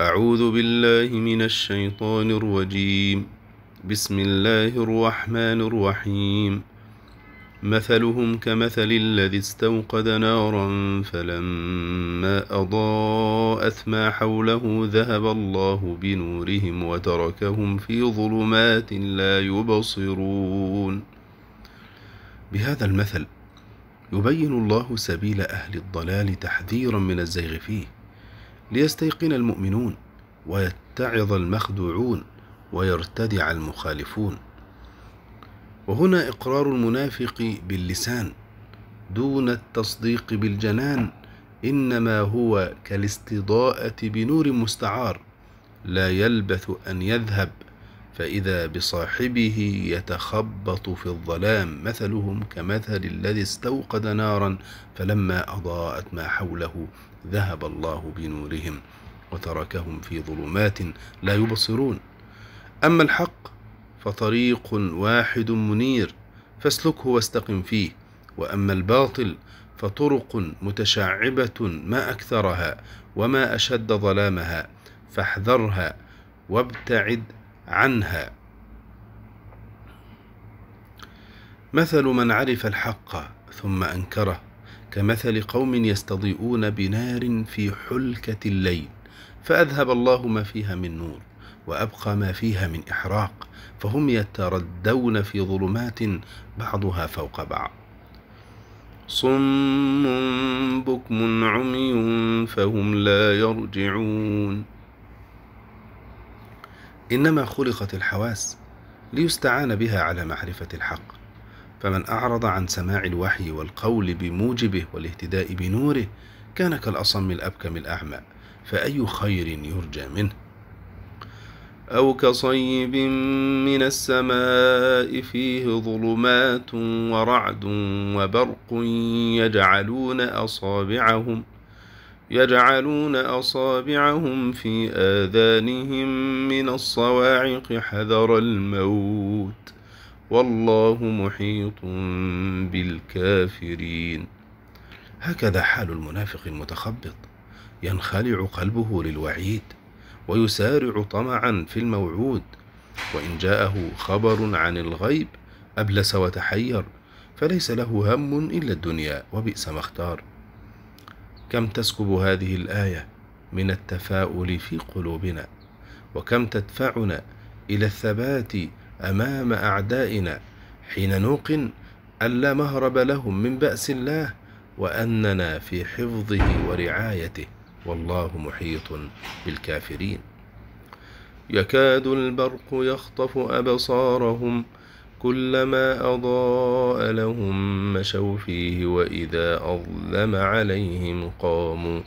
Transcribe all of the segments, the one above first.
أعوذ بالله من الشيطان الرجيم بسم الله الرحمن الرحيم مثلهم كمثل الذي استوقد نارا فلما أضاءت ما حوله ذهب الله بنورهم وتركهم في ظلمات لا يبصرون بهذا المثل يبين الله سبيل أهل الضلال تحذيرا من الزيغ فيه ليستيقن المؤمنون ويتعظ المخدوعون ويرتدع المخالفون وهنا اقرار المنافق باللسان دون التصديق بالجنان انما هو كالاستضاءه بنور مستعار لا يلبث ان يذهب فإذا بصاحبه يتخبط في الظلام مثلهم كمثل الذي استوقد نارا فلما أضاءت ما حوله ذهب الله بنورهم وتركهم في ظلمات لا يبصرون أما الحق فطريق واحد منير فاسلكه واستقم فيه وأما الباطل فطرق متشعبة ما أكثرها وما أشد ظلامها فاحذرها وابتعد عنها مثل من عرف الحق ثم انكره كمثل قوم يستضيئون بنار في حلكه الليل فاذهب الله ما فيها من نور وابقى ما فيها من احراق فهم يتردون في ظلمات بعضها فوق بعض صم بكم عمي فهم لا يرجعون إنما خلقت الحواس ليستعان بها على معرفة الحق فمن أعرض عن سماع الوحي والقول بموجبه والاهتداء بنوره كان كالأصم الأبكم الأعمى فأي خير يرجى منه أو كصيب من السماء فيه ظلمات ورعد وبرق يجعلون أصابعهم ۖ يجعلون أصابعهم في آذانهم من الصواعق حذر الموت والله محيط بالكافرين هكذا حال المنافق المتخبط ينخلع قلبه للوعيد ويسارع طمعا في الموعود وإن جاءه خبر عن الغيب أبلس وتحير فليس له هم إلا الدنيا وبئس ما اختار كم تسكب هذه الآية من التفاؤل في قلوبنا وكم تدفعنا إلى الثبات أمام أعدائنا حين نوقن أن لا مهرب لهم من بأس الله وأننا في حفظه ورعايته والله محيط بالكافرين يكاد البرق يخطف أبصارهم كلما أضاء لهم مشوا فيه وإذا أظلم عليهم قاموا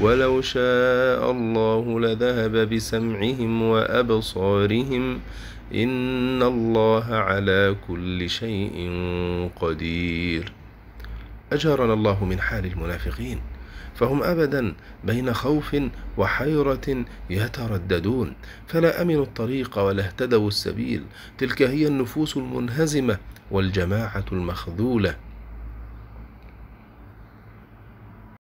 ولو شاء الله لذهب بسمعهم وأبصارهم إن الله على كل شيء قدير أجارنا الله من حال المنافقين فهم أبدا بين خوف وحيرة يترددون فلا أمنوا الطريق ولا اهتدوا السبيل تلك هي النفوس المنهزمة والجماعة المخذولة